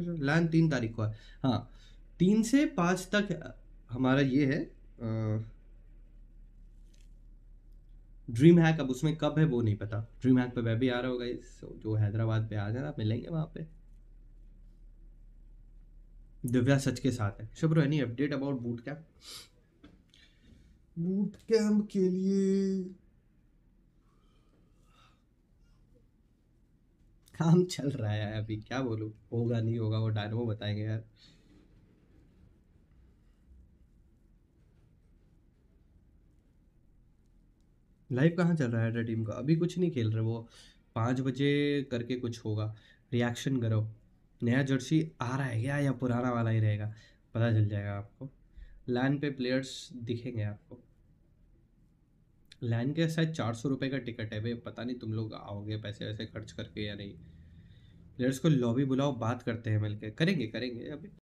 land तीन तारीख को है हाँ तीन से पाँच तक हमारा ये है ड्रीम हैक अब उसमें कब है वो नहीं पता ड्रीम हैक पे वह भी आ रहा होगा तो इस जो हैदराबाद पे आ जाना मिलेंगे वहाँ पे दिव्या सच के साथ है शब्रो any update about boot camp boot camp के लिए काम चल रहा है अभी क्या बोलूँ होगा नहीं होगा वो डायनोमो बताएंगे यार लाइव कहाँ चल रहा है टीम का अभी कुछ नहीं खेल रहे वो पाँच बजे करके कुछ होगा रिएक्शन करो नया जर्सी आ रहा है क्या या पुराना वाला ही रहेगा पता चल जाएगा आपको लाइन पे प्लेयर्स दिखेंगे आपको लाइन के शायद चार सौ रुपये का टिकट है भाई पता नहीं तुम लोग आओगे पैसे वैसे खर्च करके या नहीं प्लेयर्स को लॉबी बुलाओ बात करते हैं मिलकर करेंगे करेंगे अभी